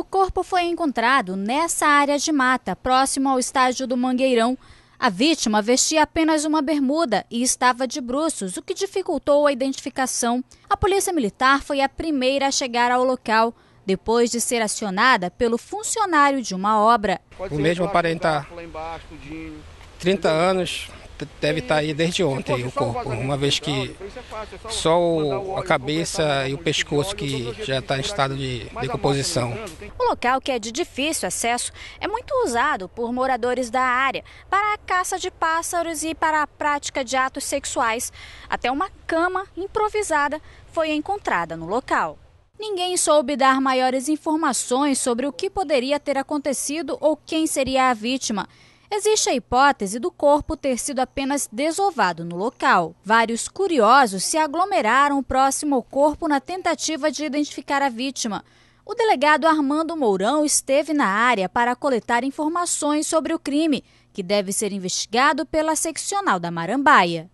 O corpo foi encontrado nessa área de mata, próximo ao estádio do Mangueirão. A vítima vestia apenas uma bermuda e estava de bruços, o que dificultou a identificação. A polícia militar foi a primeira a chegar ao local, depois de ser acionada pelo funcionário de uma obra. O mesmo aparentar, tá 30 anos, deve estar tá aí desde ontem o corpo, uma vez que só a cabeça e o pescoço que já está em estado de decomposição. O local, que é de difícil acesso, é muito usado por moradores da área para a caça de pássaros e para a prática de atos sexuais. Até uma cama improvisada foi encontrada no local. Ninguém soube dar maiores informações sobre o que poderia ter acontecido ou quem seria a vítima. Existe a hipótese do corpo ter sido apenas desovado no local. Vários curiosos se aglomeraram próximo ao corpo na tentativa de identificar a vítima. O delegado Armando Mourão esteve na área para coletar informações sobre o crime, que deve ser investigado pela seccional da Marambaia.